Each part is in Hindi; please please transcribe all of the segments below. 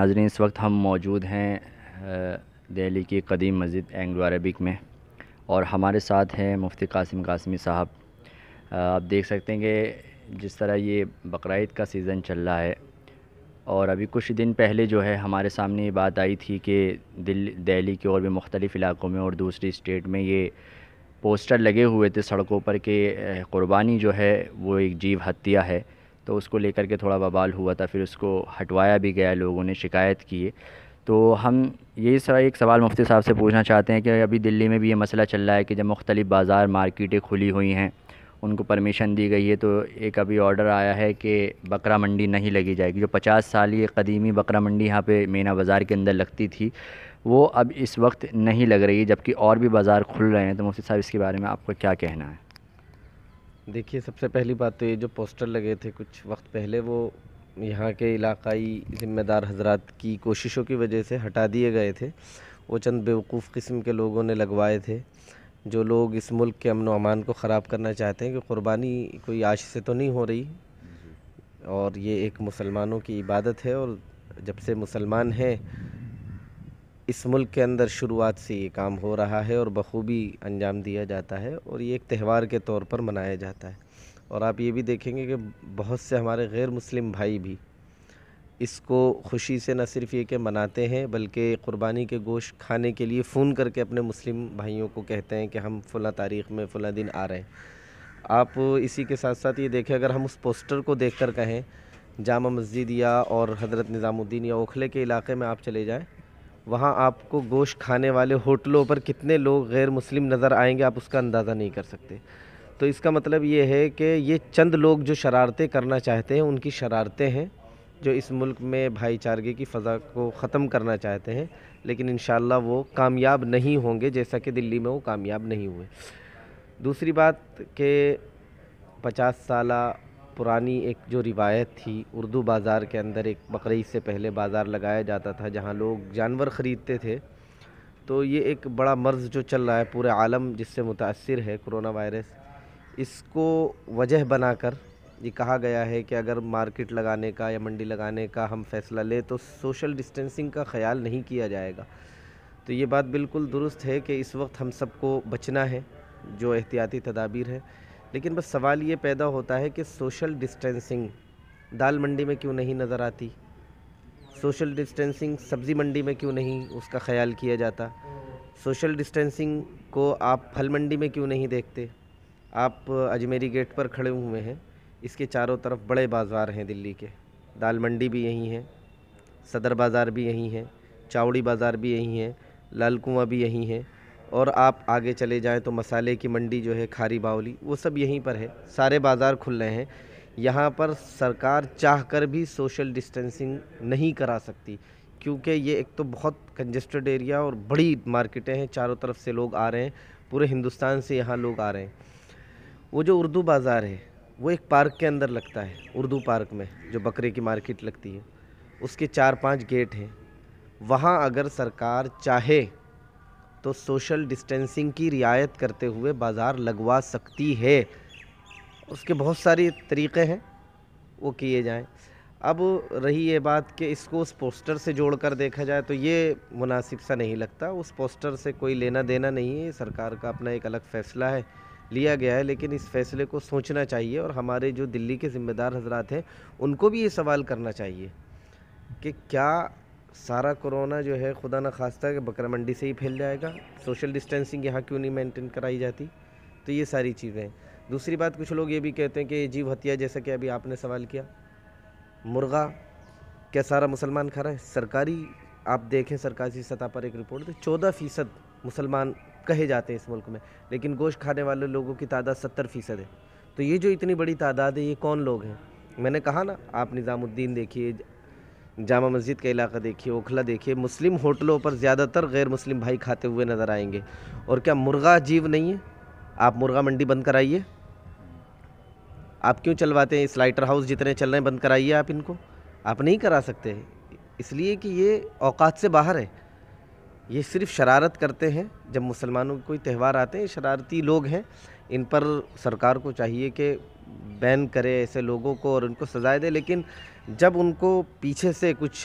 नाजरीन इस वक्त हम मौजूद हैं दिल्ली की कदीम मस्जिद एंग्लो अरबिक में और हमारे साथ हैं मुफ्ती कासिम कासमी साहब आप देख सकते हैं कि जिस तरह ये बकरीद का सीज़न चल रहा है और अभी कुछ दिन पहले जो है हमारे सामने ये बात आई थी कि दिल दिल्ली के और भी मुख्तलिफ़ इलाक़ों में और दूसरी स्टेट में ये पोस्टर लगे हुए थे सड़कों पर कि कुर्बानी जो है वो एक जीव हत्या है तो उसको लेकर के थोड़ा बवाल हुआ था फिर उसको हटवाया भी गया लोगों ने शिकायत की तो हम यही सारा एक सवाल मुफ्ती साहब से पूछना चाहते हैं कि अभी दिल्ली में भी ये मसला चल रहा है कि जब मुख्तलिफ़ बाज़ार मार्केटें खुली हुई हैं उनको परमिशन दी गई है तो एक अभी ऑर्डर आया है कि बकरा मंडी नहीं लगी जाएगी जो पचास साल ये कदीमी बकरा मंडी यहाँ पे मीना बाज़ार के अंदर लगती थी वो अब इस वक्त नहीं लग रही है जबकि और भी बाज़ार खुल रहे हैं तो मुफ्ती साहब इसके बारे में आपको क्या कहना है देखिए सबसे पहली बात तो ये जो पोस्टर लगे थे कुछ वक्त पहले वो यहाँ के इलाकाई ज़िम्मेदार हजरात की कोशिशों की वजह से हटा दिए गए थे वो चंद बेवकूफ़ किस्म के लोगों ने लगवाए थे जो लोग इस मुल्क के अमन अमान को ख़राब करना चाहते हैं कि क़ुरबानी कोई आश से तो नहीं हो रही और ये एक मुसलमानों की इबादत है और जब से मुसलमान हैं इस मुल्क के अंदर शुरुआत से ये काम हो रहा है और बखूबी अंजाम दिया जाता है और ये एक त्यौहार के तौर पर मनाया जाता है और आप ये भी देखेंगे कि बहुत से हमारे गैर मुस्लिम भाई भी इसको खुशी से न सिर्फ ये कि मनाते हैं बल्कि क़ुरबानी के गोश्त खाने के लिए फ़ोन करके अपने मुस्लिम भाइयों को कहते हैं कि हम फ़लाँ तारीख़ में फ़लाँ दिन आ रहे हैं आप इसी के साथ साथ ये देखें अगर हम उस पोस्टर को देख कर कहें जामा मस्जिद या और हज़रत निज़ामुद्दीन या ओखले के इलाके में आप चले जाएँ वहाँ आपको गोश्त खाने वाले होटलों पर कितने लोग गैर मुस्लिम नज़र आएंगे आप उसका अंदाज़ा नहीं कर सकते तो इसका मतलब ये है कि ये चंद लोग जो शरारतें करना चाहते हैं उनकी शरारतें हैं जो इस मुल्क में भाईचारगी की फ़ज़ा को ख़त्म करना चाहते हैं लेकिन इन वो कामयाब नहीं होंगे जैसा कि दिल्ली में वो कामयाब नहीं हुए दूसरी बात कि पचास साल पुरानी एक जो रिवायत थी उर्दू बाज़ार के अंदर एक बकरीद से पहले बाज़ार लगाया जाता था जहाँ लोग जानवर ख़रीदते थे तो ये एक बड़ा मर्ज़ जो चल रहा है पूरे आलम जिससे मुतासर है कोरोना वायरस इसको वजह बनाकर ये कहा गया है कि अगर मार्केट लगाने का या मंडी लगाने का हम फैसला लें तो सोशल डिस्टेंसिंग का ख्याल नहीं किया जाएगा तो ये बात बिल्कुल दुरुस्त है कि इस वक्त हम सबको बचना है जो एहतियाती तदाबीर है लेकिन बस सवाल ये पैदा होता है कि सोशल डिस्टेंसिंग दाल मंडी में क्यों नहीं नज़र आती सोशल डिस्टेंसिंग सब्ज़ी मंडी में क्यों नहीं उसका ख्याल किया जाता सोशल डिस्टेंसिंग को आप फल मंडी में क्यों नहीं देखते आप अजमेरी गेट पर खड़े हुए हैं इसके चारों तरफ बड़े बाज़ार हैं दिल्ली के दाल मंडी भी यहीं है सदर बाज़ार भी यहीं है चावड़ी बाज़ार भी यहीं है लाल कुआँ भी यहीं है और आप आगे चले जाएं तो मसाले की मंडी जो है खारी बावली वो सब यहीं पर है सारे बाज़ार खुल रहे हैं यहाँ पर सरकार चाह कर भी सोशल डिस्टेंसिंग नहीं करा सकती क्योंकि ये एक तो बहुत कंजस्टेड एरिया और बड़ी मार्केटें हैं चारों तरफ से लोग आ रहे हैं पूरे हिंदुस्तान से यहाँ लोग आ रहे हैं वो जो उर्दू बाज़ार है वो एक पार्क के अंदर लगता है उर्दू पार्क में जो बकरे की मार्केट लगती है उसके चार पाँच गेट हैं वहाँ अगर सरकार चाहे तो सोशल डिस्टेंसिंग की रियायत करते हुए बाज़ार लगवा सकती है उसके बहुत सारे तरीक़े हैं वो किए जाएं अब रही ये बात कि इसको उस पोस्टर से जोड़ कर देखा जाए तो ये मुनासिब सा नहीं लगता उस पोस्टर से कोई लेना देना नहीं है सरकार का अपना एक अलग फ़ैसला है लिया गया है लेकिन इस फैसले को सोचना चाहिए और हमारे जो दिल्ली के ज़िम्मेदार हजरात हैं उनको भी ये सवाल करना चाहिए कि क्या सारा कोरोना जो है खुदा न खास्ता कि बकरा मंडी से ही फैल जाएगा सोशल डिस्टेंसिंग यहाँ क्यों नहीं मेंटेन कराई जाती तो ये सारी चीज़ें दूसरी बात कुछ लोग ये भी कहते हैं कि जीव हत्या जैसा कि अभी आपने सवाल किया मुर्गा क्या सारा मुसलमान खा रहा है सरकारी आप देखें सरकारी सतह पर एक रिपोर्ट तो चौदह फ़ीसद मुसलमान कहे जाते हैं इस मुल्क में लेकिन गोश्त खाने वाले लोगों की तादाद सत्तर फ़ीसद है तो ये जो इतनी बड़ी तादाद है ये कौन लोग हैं मैंने कहा ना आप निज़ामुद्दीन देखिए जामा मस्जिद का इलाका देखिए ओखला देखिए मुस्लिम होटलों पर ज़्यादातर गैर मुस्लिम भाई खाते हुए नज़र आएंगे और क्या मुर्गा जीव नहीं है आप मुर्गा मंडी बंद कराइए आप क्यों चलवाते हैं इस लाइटर हाउस जितने चल रहे हैं बंद कराइए आप इनको आप नहीं करा सकते इसलिए कि ये औकात से बाहर है ये सिर्फ शरारत करते हैं जब मुसलमानों के कोई त्यौहार आते हैं शरारती लोग हैं इन पर सरकार को चाहिए कि बैन करे ऐसे लोगों को और उनको सजाए दे लेकिन जब उनको पीछे से कुछ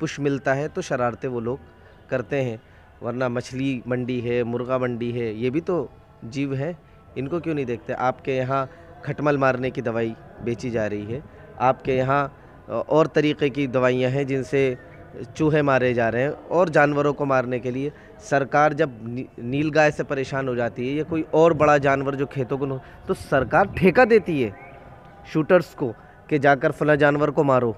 पुश मिलता है तो शरारतें वो लोग करते हैं वरना मछली मंडी है मुर्गा मंडी है ये भी तो जीव है इनको क्यों नहीं देखते आपके यहाँ खटमल मारने की दवाई बेची जा रही है आपके यहाँ और तरीके की दवाइयाँ हैं जिनसे चूहे मारे जा रहे हैं और जानवरों को मारने के लिए सरकार जब नी, नील गाय से परेशान हो जाती है या कोई और बड़ा जानवर जो खेतों को तो सरकार ठेका देती है शूटर्स को कि जाकर फला जानवर को मारो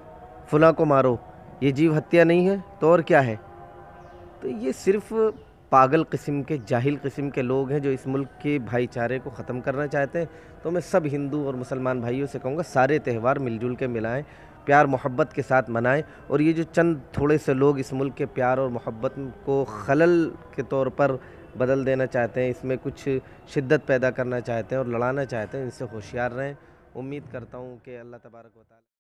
फला को मारो ये जीव हत्या नहीं है तो और क्या है तो ये सिर्फ पागल किस्म के जाहिल किस्म के लोग हैं जो इस मुल्क के भाईचारे को ख़त्म करना चाहते हैं तो मैं सब हिंदू और मुसलमान भाइयों से कहूँगा सारे त्यौहार मिलजुल के मिलाएं प्यार मोहब्बत के साथ मनाएं और ये जो चंद थोड़े से लोग इस मुल्क के प्यार और मोहब्बत को खलल के तौर पर बदल देना चाहते हैं इसमें कुछ शिद्दत पैदा करना चाहते हैं और लड़ाना चाहते हैं इनसे होशियार रहें उम्मीद करता हूँ कि अल्लाह तबारक वाली